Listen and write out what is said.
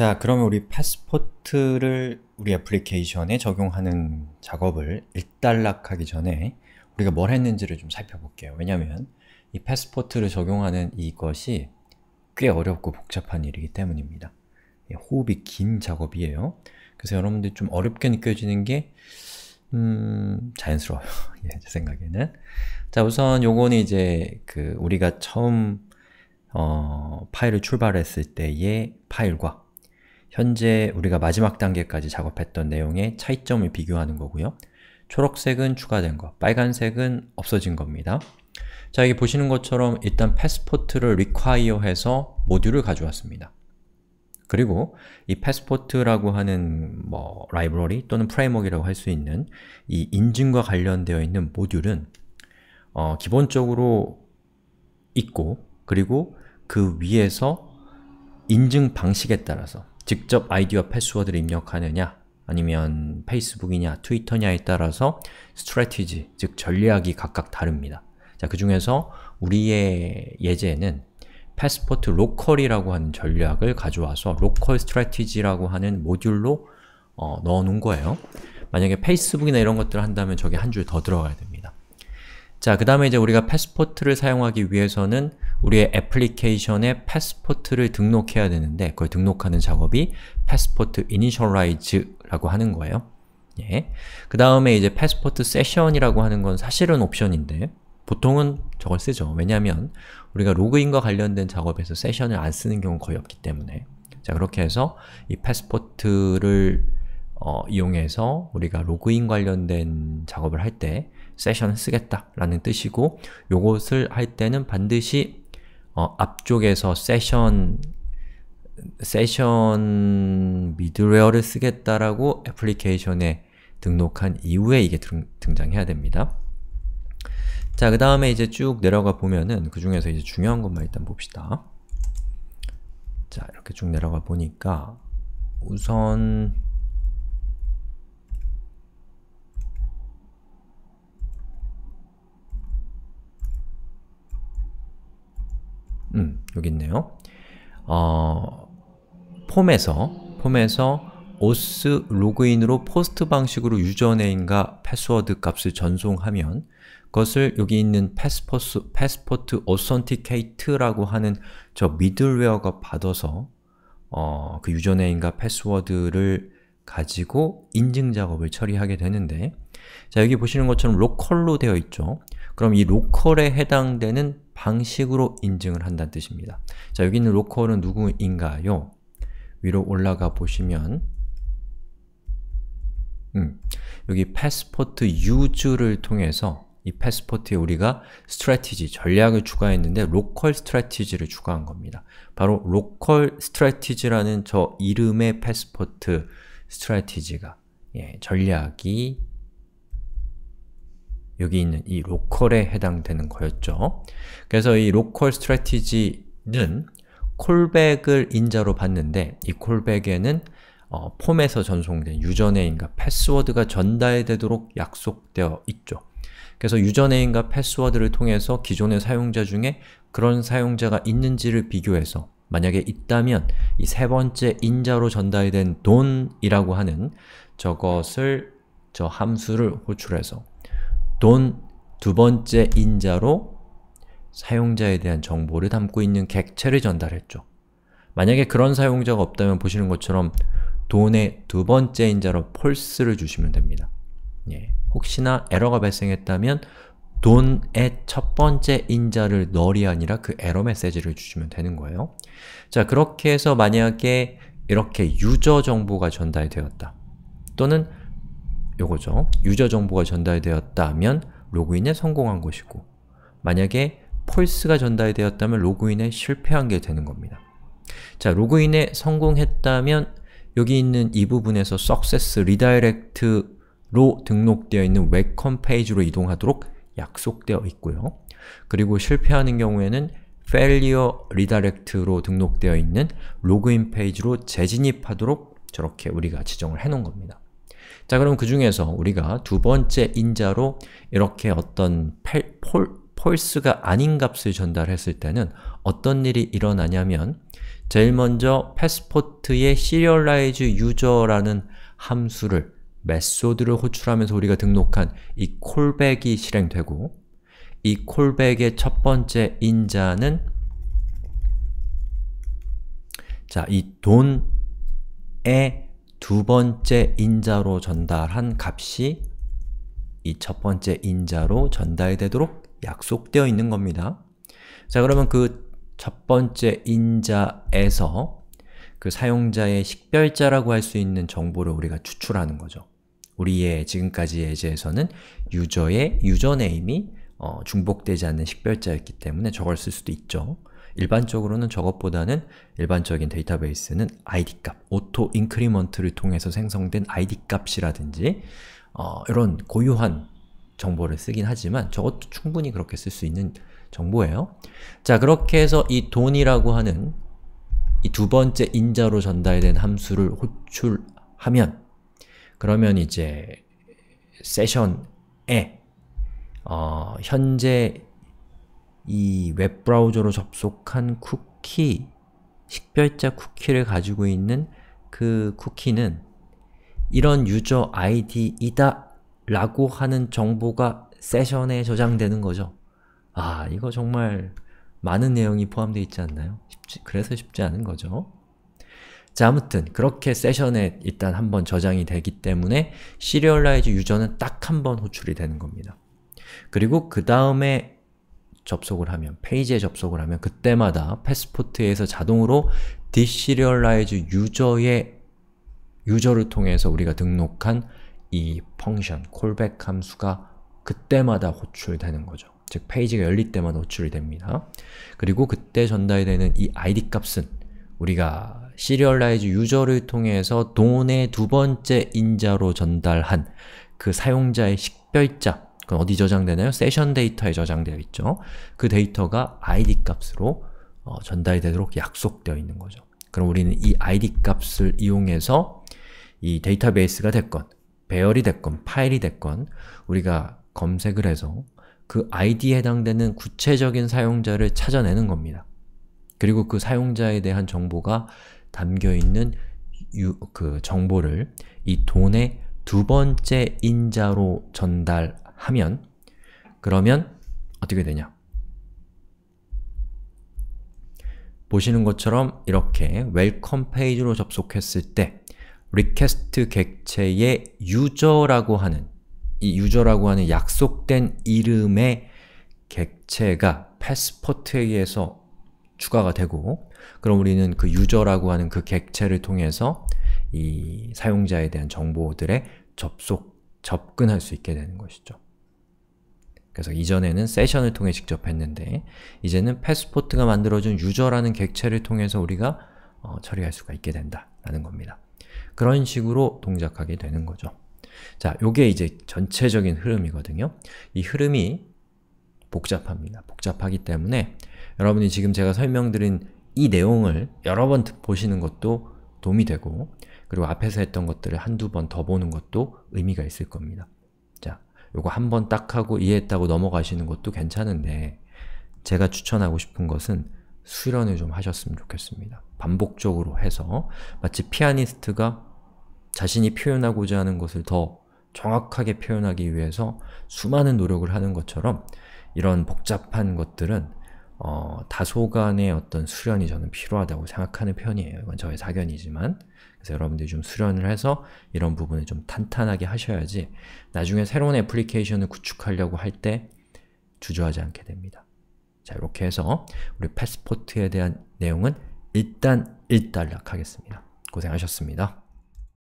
자, 그러면 우리 패스포트를 우리 애플리케이션에 적용하는 작업을 일단락하기 전에 우리가 뭘 했는지를 좀 살펴볼게요. 왜냐면 하이 패스포트를 적용하는 이것이 꽤 어렵고 복잡한 일이기 때문입니다. 호흡이 긴 작업이에요. 그래서 여러분들이 좀 어렵게 느껴지는 게 음, 자연스러워요. 예, 제 생각에는. 자, 우선 요거는 이제 그 우리가 처음 어, 파일을 출발했을 때의 파일과 현재 우리가 마지막 단계까지 작업했던 내용의 차이점을 비교하는 거고요. 초록색은 추가된 것, 빨간색은 없어진 겁니다. 자, 여기 보시는 것처럼 일단 패스포트를 require 해서 모듈을 가져왔습니다. 그리고 이 패스포트라고 하는 뭐 라이브러리 또는 프레임워크라고 할 수 있는 이 인증과 관련되어 있는 모듈은 어, 기본적으로 있고 그리고 그 위에서 인증 방식에 따라서 직접 아이디와 패스워드를 입력하느냐 아니면 페이스북이냐 트위터냐에 따라서 스트레티지, 즉 전략이 각각 다릅니다. 자, 그 중에서 우리의 예제는 패스포트 로컬이라고 하는 전략을 가져와서 로컬 스트레티지라고 하는 모듈로 어, 넣어놓은 거예요. 만약에 페이스북이나 이런 것들을 한다면 저게 한 줄 더 들어가야 됩니다. 자, 그 다음에 이제 우리가 패스포트를 사용하기 위해서는 우리의 애플리케이션에 패스포트를 등록해야 되는데 그걸 등록하는 작업이 패스포트 이니셜라이즈라고 하는 거예요. 예. 그 다음에 이제 패스포트 세션이라고 하는 건 사실은 옵션인데 보통은 저걸 쓰죠. 왜냐하면 우리가 로그인과 관련된 작업에서 세션을 안 쓰는 경우는 거의 없기 때문에 자 그렇게 해서 이 패스포트를 어, 이용해서 우리가 로그인 관련된 작업을 할 때 세션을 쓰겠다라는 뜻이고 요것을 할 때는 반드시 어, 앞쪽에서 세션 세션 미드웨어를 쓰겠다라고 애플리케이션에 등록한 이후에 이게 등, 장해야 됩니다. 자, 그 다음에 이제 쭉 내려가 보면은 그 중에서 이제 중요한 것만 일단 봅시다. 자, 이렇게 쭉 내려가 보니까 우선 여기 있네요. 어, 폼에서 폼에서 os 로그인으로 포스트 방식으로 유저 네임과 패스워드 값을 전송하면 그것을 여기 있는 패스포스, 패스포트 authenticate라고 하는 저 미들웨어가 받아서 어, 그 유저 네임과 패스워드를 가지고 인증 작업을 처리하게 되는데 자 여기 보시는 것처럼 로컬로 되어 있죠. 그럼 이 로컬에 해당되는 방식으로 인증을 한다는 뜻입니다. 자, 여기 있는 로컬은 누구인가요? 위로 올라가 보시면 음, 여기 패스포트 유즈를 통해서 이 패스포트에 우리가 스트래티지, 전략을 추가했는데 로컬 스트래티지를 추가한 겁니다. 바로 로컬 스트래티지라는 저 이름의 패스포트 스트래티지가 예, 전략이 여기 있는 이 로컬에 해당되는 거였죠. 그래서 이 로컬 스트레티지는 콜백을 인자로 봤는데이 콜백에는 어, 폼에서 전송된 유저네임과 패스워드가 전달되도록 약속되어 있죠. 그래서 유저네임과 패스워드를 통해서 기존의 사용자 중에 그런 사용자가 있는지를 비교해서 만약에 있다면 이 세 번째 인자로 전달된 돈이라고 하는 저것을 저 함수를 호출해서 돈두 번째 인자로 사용자에 대한 정보를 담고 있는 객체를 전달했죠. 만약에 그런 사용자가 없다면 보시는 것처럼 돈의 두 번째 인자로 false를 주시면 됩니다. 예. 혹시나 에러가 발생했다면 돈의 첫 번째 인자를 널이 아니라 그 에러 메시지를 주시면 되는 거예요. 자, 그렇게 해서 만약에 이렇게 유저 정보가 전달되었다. 또는 요거죠. 유저 정보가 전달 되었다면 로그인에 성공한 것이고 만약에 폴스가 전달 되었다면 로그인에 실패한 게 되는 겁니다. 자, 로그인에 성공했다면 여기 있는 이 부분에서 Success Redirect로 등록되어 있는 웹컴 페이지로 이동하도록 약속되어 있고요. 그리고 실패하는 경우에는 Failure Redirect로 등록되어 있는 로그인 페이지로 재진입하도록 저렇게 우리가 지정을 해놓은 겁니다. 자, 그럼 그 중에서 우리가 두 번째 인자로 이렇게 어떤 팔, 폴, 폴스가 아닌 값을 전달했을 때는 어떤 일이 일어나냐면 제일 먼저 패스포트의 serialize user라는 함수를 메소드를 호출하면서 우리가 등록한 이 콜백이 실행되고 이 콜백의 첫 번째 인자는 자, 이 돈의 두 번째 인자로 전달한 값이 이 첫 번째 인자로 전달 되도록 약속되어 있는 겁니다. 자, 그러면 그 첫 번째 인자에서 그 사용자의 식별자라고 할 수 있는 정보를 우리가 추출하는 거죠. 우리의 지금까지 예제에서는 유저의 유저네임이 어, 중복되지 않는 식별자였기 때문에 저걸 쓸 수도 있죠. 일반적으로는 저것보다는 일반적인 데이터베이스는 id 값, 오토 인크리먼트를 통해서 생성된 id 값이라든지 어, 이런 고유한 정보를 쓰긴 하지만 저것도 충분히 그렇게 쓸 수 있는 정보예요. 자, 그렇게 해서 이 돈이라고 하는 이 두 번째 인자로 전달된 함수를 호출하면 그러면 이제 세션에 어, 현재 이 웹브라우저로 접속한 쿠키, 식별자 쿠키를 가지고 있는 그 쿠키는 이런 유저 아이디이다 라고 하는 정보가 세션에 저장되는 거죠. 아, 이거 정말 많은 내용이 포함되어 있지 않나요? 쉽지, 그래서 쉽지 않은 거죠. 자, 아무튼 그렇게 세션에 일단 한번 저장이 되기 때문에 시리얼라이즈 유저는 딱 한번 호출이 되는 겁니다. 그리고 그 다음에 접속을 하면, 페이지에 접속을 하면 그때마다 패스포트에서 자동으로 디시리얼라이즈 유저의 유저를 통해서 우리가 등록한 이 펑션, 콜백 함수가 그때마다 호출되는 거죠. 즉 페이지가 열릴 때마다 호출이 됩니다. 그리고 그때 전달되는 이 id 값은 우리가 시리얼라이즈 유저를 통해서 돈의 두 번째 인자로 전달한 그 사용자의 식별자 그럼 어디 저장되나요? 세션 데이터에 저장되어 있죠. 그 데이터가 id 값으로 어, 전달 되도록 약속되어 있는 거죠. 그럼 우리는 이 id 값을 이용해서 이 데이터베이스가 됐건, 배열이 됐건, 파일이 됐건 우리가 검색을 해서 그 id에 해당되는 구체적인 사용자를 찾아내는 겁니다. 그리고 그 사용자에 대한 정보가 담겨있는 유, 그 정보를 이 돈의 두 번째 인자로 전달 하면 그러면 어떻게 되냐 보시는 것처럼 이렇게 웰컴 페이지로 접속했을 때 리퀘스트 객체의 유저라고 하는 이 유저라고 하는 약속된 이름의 객체가 패스포트에 의해서 추가가 되고 그럼 우리는 그 유저라고 하는 그 객체를 통해서 이 사용자에 대한 정보들에 접속, 접근할 수 있게 되는 것이죠. 그래서 이전에는 세션을 통해 직접 했는데 이제는 패스포트가 만들어준 유저라는 객체를 통해서 우리가 어, 처리할 수가 있게 된다라는 겁니다. 그런 식으로 동작하게 되는 거죠. 자, 요게 이제 전체적인 흐름이거든요. 이 흐름이 복잡합니다. 복잡하기 때문에 여러분이 지금 제가 설명드린 이 내용을 여러 번 보시는 것도 도움이 되고 그리고 앞에서 했던 것들을 한두 번 더 보는 것도 의미가 있을 겁니다. 요거 한 번 딱 하고 이해했다고 넘어가시는 것도 괜찮은데 제가 추천하고 싶은 것은 수련을 좀 하셨으면 좋겠습니다. 반복적으로 해서 마치 피아니스트가 자신이 표현하고자 하는 것을 더 정확하게 표현하기 위해서 수많은 노력을 하는 것처럼 이런 복잡한 것들은 어, 다소간의 어떤 수련이 저는 필요하다고 생각하는 편이에요. 이건 저의 사견이지만 그래서 여러분들이 좀 수련을 해서 이런 부분을 좀 탄탄하게 하셔야지 나중에 새로운 애플리케이션을 구축하려고 할 때 주저하지 않게 됩니다. 자, 이렇게 해서 우리 패스포트에 대한 내용은 일단 일단락 하겠습니다. 고생하셨습니다.